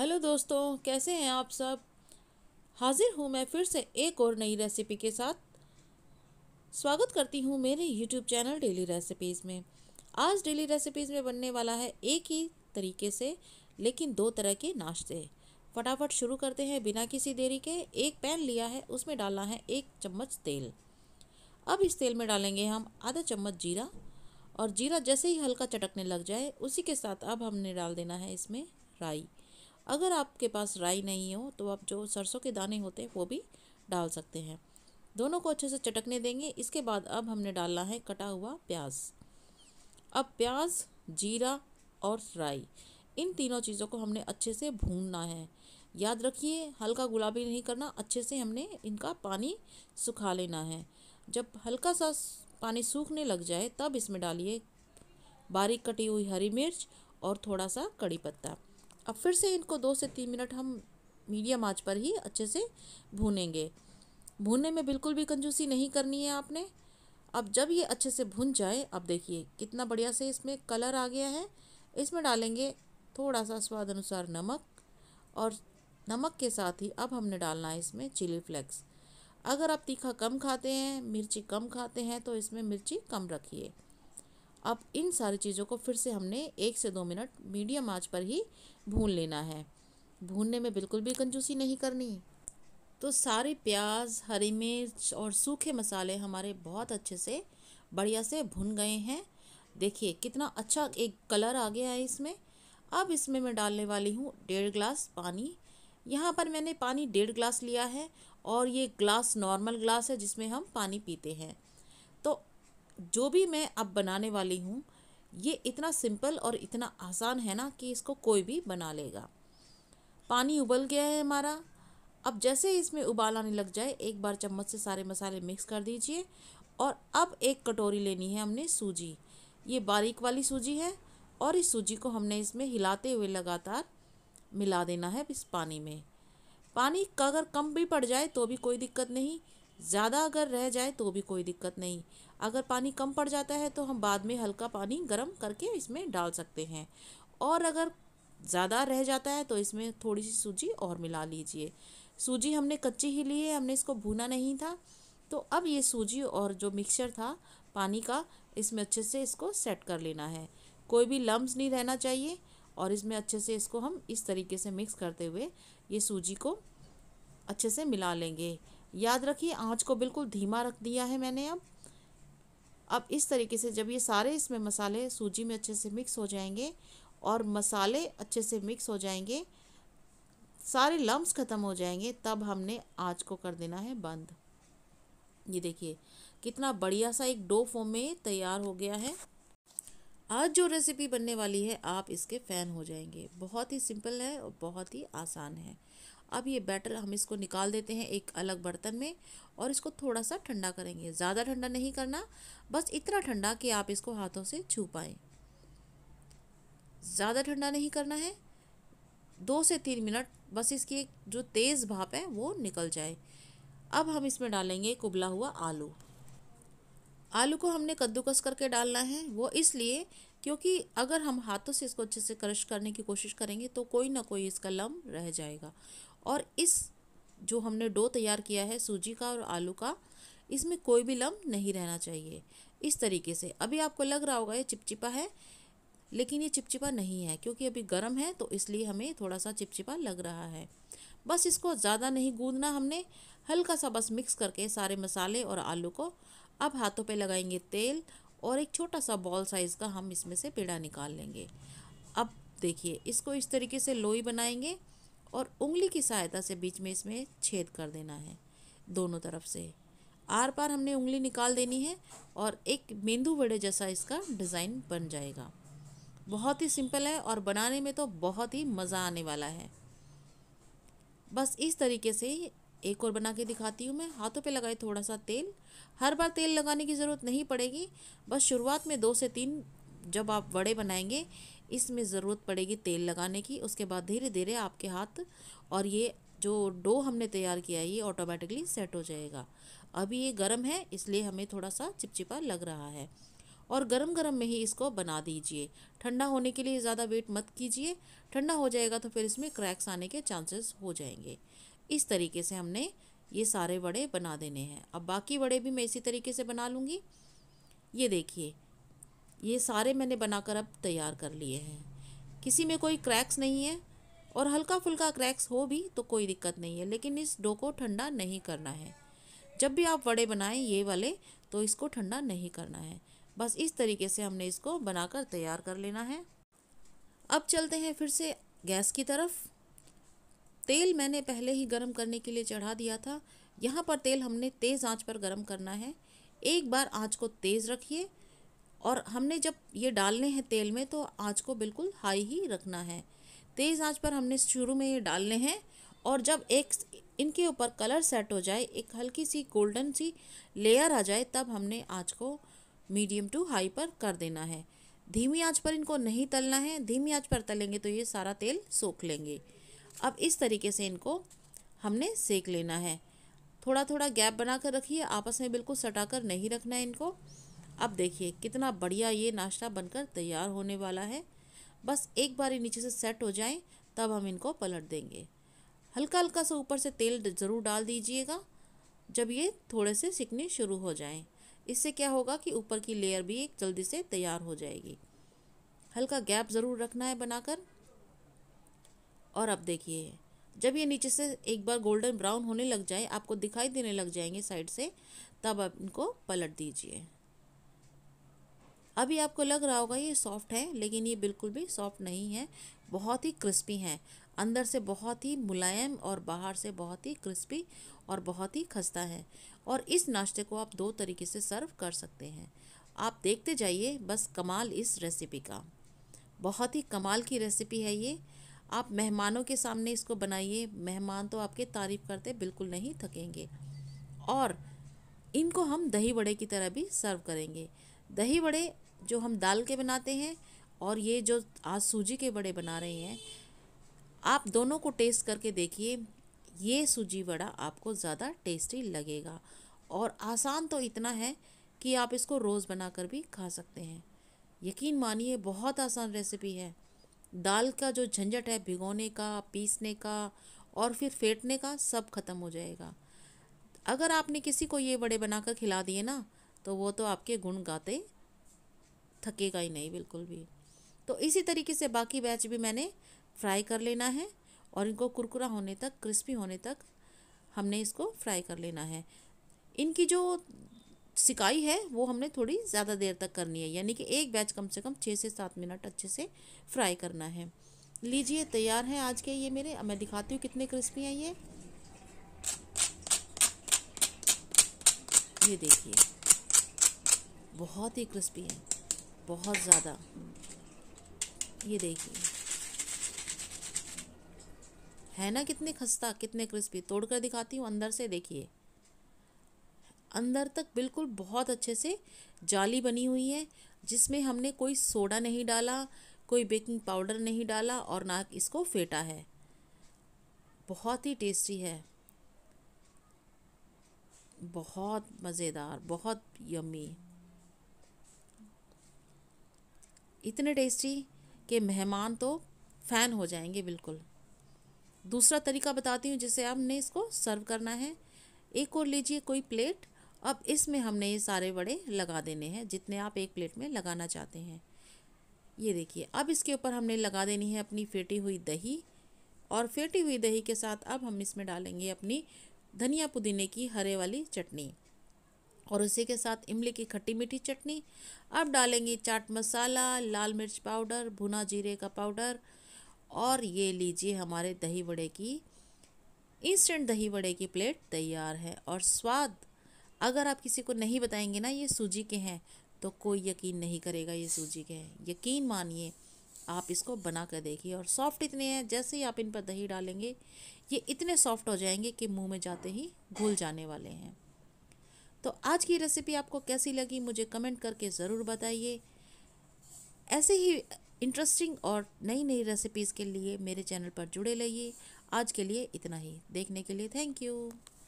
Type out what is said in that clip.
hello दोस्तों कैसे हैं आप सब हाजिर हूँ मैं फिर से एक और नई रेसिपी के साथ स्वागत करती हूँ मेरे यूट्यूब चैनल डेली रेसिपीज़ में आज डेली रेसिपीज़ में बनने वाला है एक ही तरीके से लेकिन दो तरह के नाश्ते फटाफट शुरू करते हैं बिना किसी देरी के एक पैन लिया है उसमें डालना है एक चम्मच तेल अब इस तेल में डालेंगे हम आधा चम्मच जीरा और जीरा जैसे ही हल्का चटकने लग जाए उसी के साथ अब हमने डाल देना है इसमें राई अगर आपके पास राई नहीं हो तो आप जो सरसों के दाने होते हैं वो भी डाल सकते हैं दोनों को अच्छे से चटकने देंगे इसके बाद अब हमने डालना है कटा हुआ प्याज अब प्याज जीरा और राई इन तीनों चीज़ों को हमने अच्छे से भूनना है याद रखिए हल्का गुलाबी नहीं करना अच्छे से हमने इनका पानी सुखा लेना है जब हल्का सा पानी सूखने लग जाए तब इसमें डालिए बारीक कटी हुई हरी मिर्च और थोड़ा सा कड़ी पत्ता अब फिर से इनको दो से तीन मिनट हम मीडियम आंच पर ही अच्छे से भूनेंगे भूनने में बिल्कुल भी कंजूसी नहीं करनी है आपने अब जब ये अच्छे से भुन जाए अब देखिए कितना बढ़िया से इसमें कलर आ गया है इसमें डालेंगे थोड़ा सा स्वाद अनुसार नमक और नमक के साथ ही अब हमने डालना है इसमें चिली फ्लेक्स अगर आप तीखा कम खाते हैं मिर्ची कम खाते हैं तो इसमें मिर्ची कम रखिए अब इन सारी चीज़ों को फिर से हमने एक से दो मिनट मीडियम आंच पर ही भून लेना है भूनने में बिल्कुल भी कंजूसी नहीं करनी तो सारे प्याज हरी मिर्च और सूखे मसाले हमारे बहुत अच्छे से बढ़िया से भुन गए हैं देखिए कितना अच्छा एक कलर आ गया है इसमें अब इसमें मैं डालने वाली हूँ डेढ़ ग्लास पानी यहाँ पर मैंने पानी डेढ़ ग्लास लिया है और ये ग्लास नॉर्मल ग्लास है जिसमें हम पानी पीते हैं तो जो भी मैं अब बनाने वाली हूँ ये इतना सिंपल और इतना आसान है ना कि इसको कोई भी बना लेगा पानी उबल गया है हमारा अब जैसे इसमें उबाल आने लग जाए एक बार चम्मच से सारे मसाले मिक्स कर दीजिए और अब एक कटोरी लेनी है हमने सूजी ये बारीक वाली सूजी है और इस सूजी को हमने इसमें हिलाते हुए लगातार मिला देना है इस पानी में पानी का अगर कम भी पड़ जाए तो भी कोई दिक्कत नहीं ज़्यादा अगर रह जाए तो भी कोई दिक्कत नहीं अगर पानी कम पड़ जाता है तो हम बाद में हल्का पानी गर्म करके इसमें डाल सकते हैं और अगर ज़्यादा रह जाता है तो इसमें थोड़ी सी सूजी और मिला लीजिए सूजी हमने कच्ची ही ली है हमने इसको भूना नहीं था तो अब ये सूजी और जो मिक्सचर था पानी का इसमें अच्छे से इसको सेट कर लेना है कोई भी लम्ब नहीं रहना चाहिए और इसमें अच्छे से इसको हम इस तरीके से मिक्स करते हुए ये सूजी को अच्छे से मिला लेंगे याद रखिए आँच को बिल्कुल धीमा रख दिया है मैंने अब अब इस तरीके से जब ये सारे इसमें मसाले सूजी में अच्छे से मिक्स हो जाएंगे और मसाले अच्छे से मिक्स हो जाएंगे सारे लम्ब ख़त्म हो जाएंगे तब हमने आँच को कर देना है बंद ये देखिए कितना बढ़िया सा एक डो फॉर्म में तैयार हो गया है आज जो रेसिपी बनने वाली है आप इसके फ़ैन हो जाएंगे बहुत ही सिंपल है और बहुत ही आसान है अब ये बैटर हम इसको निकाल देते हैं एक अलग बर्तन में और इसको थोड़ा सा ठंडा करेंगे ज़्यादा ठंडा नहीं करना बस इतना ठंडा कि आप इसको हाथों से छू पाएँ ज़्यादा ठंडा नहीं करना है दो से तीन मिनट बस इसकी जो तेज़ भाप है वो निकल जाए अब हम इसमें डालेंगे कुबला हुआ आलू आलू को हमने कद्दूकस करके डालना है वो इसलिए क्योंकि अगर हम हाथों से इसको अच्छे से क्रश करने की कोशिश करेंगे तो कोई ना कोई इसका लम रह जाएगा और इस जो हमने डो तैयार किया है सूजी का और आलू का इसमें कोई भी लम नहीं रहना चाहिए इस तरीके से अभी आपको लग रहा होगा ये चिपचिपा है लेकिन ये चिपचिपा नहीं है क्योंकि अभी गर्म है तो इसलिए हमें थोड़ा सा चिपचिपा लग रहा है बस इसको ज़्यादा नहीं गूंदना हमने हल्का सा बस मिक्स करके सारे मसाले और आलू को अब हाथों पे लगाएंगे तेल और एक छोटा सा बॉल साइज़ का हम इसमें से पेड़ा निकाल लेंगे अब देखिए इसको इस तरीके से लोई बनाएंगे और उंगली की सहायता से बीच में इसमें छेद कर देना है दोनों तरफ से आर पार हमने उंगली निकाल देनी है और एक मेंदू बड़े जैसा इसका डिज़ाइन बन जाएगा बहुत ही सिंपल है और बनाने में तो बहुत ही मज़ा आने वाला है बस इस तरीके से एक और बना के दिखाती हूँ मैं हाथों पे लगाए थोड़ा सा तेल हर बार तेल लगाने की ज़रूरत नहीं पड़ेगी बस शुरुआत में दो से तीन जब आप वड़े बनाएंगे इसमें ज़रूरत पड़ेगी तेल लगाने की उसके बाद धीरे धीरे आपके हाथ और ये जो डो हमने तैयार किया है ये ऑटोमेटिकली सेट हो जाएगा अभी ये गर्म है इसलिए हमें थोड़ा सा चिपचिपा लग रहा है और गरम गरम में ही इसको बना दीजिए ठंडा होने के लिए ज़्यादा वेट मत कीजिए ठंडा हो जाएगा तो फिर इसमें क्रैक्स आने के चांसेस हो जाएंगे इस तरीके से हमने ये सारे बड़े बना देने हैं अब बाकी बड़े भी मैं इसी तरीके से बना लूँगी ये देखिए ये सारे मैंने बनाकर अब तैयार कर लिए हैं किसी में कोई क्रैक्स नहीं है और हल्का फुल्का क्रैक्स हो भी तो कोई दिक्कत नहीं है लेकिन इस डो को ठंडा नहीं करना है जब भी आप वड़े बनाएं ये वाले तो इसको ठंडा नहीं करना है बस इस तरीके से हमने इसको बनाकर तैयार कर लेना है अब चलते हैं फिर से गैस की तरफ तेल मैंने पहले ही गर्म करने के लिए चढ़ा दिया था यहाँ पर तेल हमने तेज़ आंच पर गर्म करना है एक बार आंच को तेज़ रखिए और हमने जब ये डालने हैं तेल में तो आँच को बिल्कुल हाई ही रखना है तेज़ आँच पर हमने शुरू में ये डालने हैं और जब एक इनके ऊपर कलर सेट हो जाए एक हल्की सी गोल्डन सी लेयर आ जाए तब हमने आँच को मीडियम टू हाई पर कर देना है धीमी आंच पर इनको नहीं तलना है धीमी आंच पर तलेंगे तो ये सारा तेल सोख लेंगे अब इस तरीके से इनको हमने सेक लेना है थोड़ा थोड़ा गैप बना कर रखिए आपस में बिल्कुल सटा कर नहीं रखना है इनको अब देखिए कितना बढ़िया ये नाश्ता बनकर तैयार होने वाला है बस एक बार ये नीचे से सेट हो जाए तब हम इनको पलट देंगे हल्का हल्का सा ऊपर से तेल ज़रूर डाल दीजिएगा जब ये थोड़े से सिकने शुरू हो जाएं इससे क्या होगा कि ऊपर की लेयर भी एक जल्दी से तैयार हो जाएगी हल्का गैप ज़रूर रखना है बनाकर और अब देखिए जब ये नीचे से एक बार गोल्डन ब्राउन होने लग जाए आपको दिखाई देने लग जाएंगे साइड से तब आप इनको पलट दीजिए अभी आपको लग रहा होगा ये सॉफ्ट है लेकिन ये बिल्कुल भी सॉफ्ट नहीं है बहुत ही क्रिस्पी हैं अंदर से बहुत ही मुलायम और बाहर से बहुत ही क्रिस्पी और बहुत ही खस्ता है और इस नाश्ते को आप दो तरीके से सर्व कर सकते हैं आप देखते जाइए बस कमाल इस रेसिपी का बहुत ही कमाल की रेसिपी है ये आप मेहमानों के सामने इसको बनाइए मेहमान तो आपके तारीफ़ करते बिल्कुल नहीं थकेंगे और इनको हम दही बड़े की तरह भी सर्व करेंगे दही बड़े जो हम दाल के बनाते हैं और ये जो आज सूजी के बड़े बना रहे हैं आप दोनों को टेस्ट करके देखिए ये सूजी वड़ा आपको ज़्यादा टेस्टी लगेगा और आसान तो इतना है कि आप इसको रोज़ बनाकर भी खा सकते हैं यकीन मानिए बहुत आसान रेसिपी है दाल का जो झंझट है भिगोने का पीसने का और फिर फेंटने का सब ख़त्म हो जाएगा अगर आपने किसी को ये बड़े बनाकर खिला दिए ना तो वो तो आपके गुण गाते थकेगा ही नहीं बिल्कुल भी तो इसी तरीके से बाकी बैच भी मैंने फ्राई कर लेना है और इनको कुरकुरा होने तक क्रिस्पी होने तक हमने इसको फ्राई कर लेना है इनकी जो सिकाई है वो हमने थोड़ी ज़्यादा देर तक करनी है यानी कि एक बैच कम से कम छः से सात मिनट अच्छे से फ्राई करना है लीजिए तैयार हैं आज के ये मेरे मैं दिखाती हूँ कितने क्रिस्पी हैं ये ये देखिए बहुत ही क्रिस्पी है बहुत ज़्यादा ये देखिए है ना कितने खस्ता कितने क्रिस्पी तोड़ कर दिखाती हूँ अंदर से देखिए अंदर तक बिल्कुल बहुत अच्छे से जाली बनी हुई है जिसमें हमने कोई सोडा नहीं डाला कोई बेकिंग पाउडर नहीं डाला और ना इसको फेटा है बहुत ही टेस्टी है बहुत मज़ेदार बहुत यम्मी इतने टेस्टी कि मेहमान तो फ़ैन हो जाएंगे बिल्कुल दूसरा तरीका बताती हूँ जिससे आपने इसको सर्व करना है एक और लीजिए कोई प्लेट अब इसमें हमने ये सारे बड़े लगा देने हैं जितने आप एक प्लेट में लगाना चाहते हैं ये देखिए अब इसके ऊपर हमने लगा देनी है अपनी फेटी हुई दही और फेटी हुई दही के साथ अब हम इसमें डालेंगे अपनी धनिया पुदीने की हरे वाली चटनी और उसी के साथ इमली की खट्टी मीठी चटनी अब डालेंगी चाट मसाला लाल मिर्च पाउडर भुना जीरे का पाउडर और ये लीजिए हमारे दही बड़े की इंस्टेंट दही बड़े की प्लेट तैयार है और स्वाद अगर आप किसी को नहीं बताएंगे ना ये सूजी के हैं तो कोई यकीन नहीं करेगा ये सूजी के हैं यकीन मानिए आप इसको बना कर देखिए और सॉफ्ट इतने हैं जैसे ही आप इन पर दही डालेंगे ये इतने सॉफ्ट हो जाएंगे कि मुंह में जाते ही घुल जाने वाले हैं तो आज की रेसिपी आपको कैसी लगी मुझे कमेंट करके ज़रूर बताइए ऐसे ही इंटरेस्टिंग और नई नई रेसिपीज़ के लिए मेरे चैनल पर जुड़े रहिए आज के लिए इतना ही देखने के लिए थैंक यू